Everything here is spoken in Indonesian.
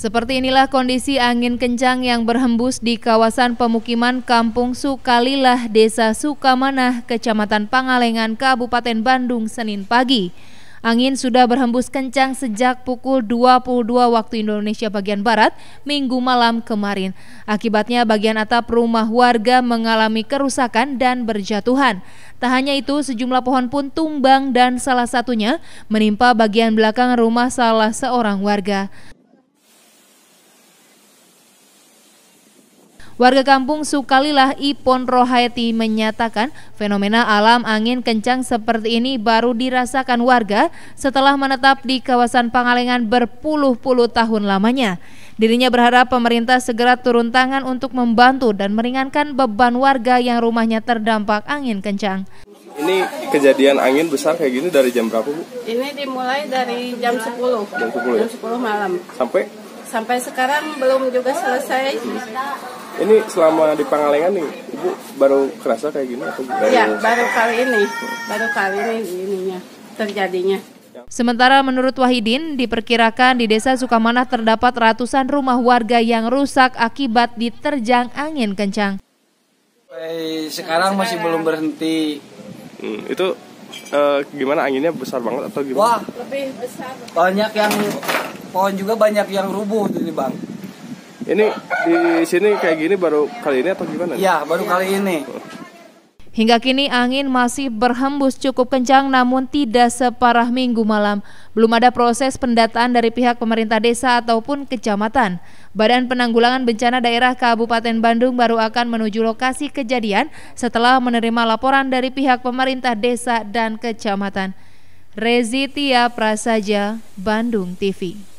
Seperti inilah kondisi angin kencang yang berhembus di kawasan pemukiman Kampung Sukalilah, Desa Sukamanah, Kecamatan Pangalengan, Kabupaten Bandung, Senin pagi. Angin sudah berhembus kencang sejak pukul 22 waktu Indonesia bagian Barat minggu malam kemarin. Akibatnya bagian atap rumah warga mengalami kerusakan dan berjatuhan. Tak hanya itu, sejumlah pohon pun tumbang dan salah satunya menimpa bagian belakang rumah salah seorang warga. Warga kampung Sukalilah Ipon Rohayati menyatakan fenomena alam angin kencang seperti ini baru dirasakan warga setelah menetap di kawasan Pangalengan berpuluh-puluh tahun lamanya. Dirinya berharap pemerintah segera turun tangan untuk membantu dan meringankan beban warga yang rumahnya terdampak angin kencang. Ini kejadian angin besar kayak gini dari jam berapa, Bu? Ini dimulai dari jam 10. Jam 10 ya? Jam 10 malam. Sampai? Sampai sekarang belum juga selesai. Hmm ini selama di Pangalengan nih ibu baru kerasa kayak gini atau gimana? Iya baru kali ini baru kali ini ininya terjadinya. Sementara menurut Wahidin, diperkirakan di desa Sukamanah terdapat ratusan rumah warga yang rusak akibat diterjang angin kencang. Sampai eh, sekarang masih belum berhenti. Hmm, itu eh, gimana anginnya besar banget atau gimana? Wah, lebih besar. Banyak yang pohon juga banyak yang rubuh ini bang. Ini di sini kayak gini baru kali ini atau gimana? Ya, baru kali ini. Hingga kini angin masih berhembus cukup kencang namun tidak separah minggu malam. Belum ada proses pendataan dari pihak pemerintah desa ataupun kecamatan. Badan Penanggulangan Bencana Daerah Kabupaten Bandung baru akan menuju lokasi kejadian setelah menerima laporan dari pihak pemerintah desa dan kecamatan. Rezitia Prasaja, Bandung TV.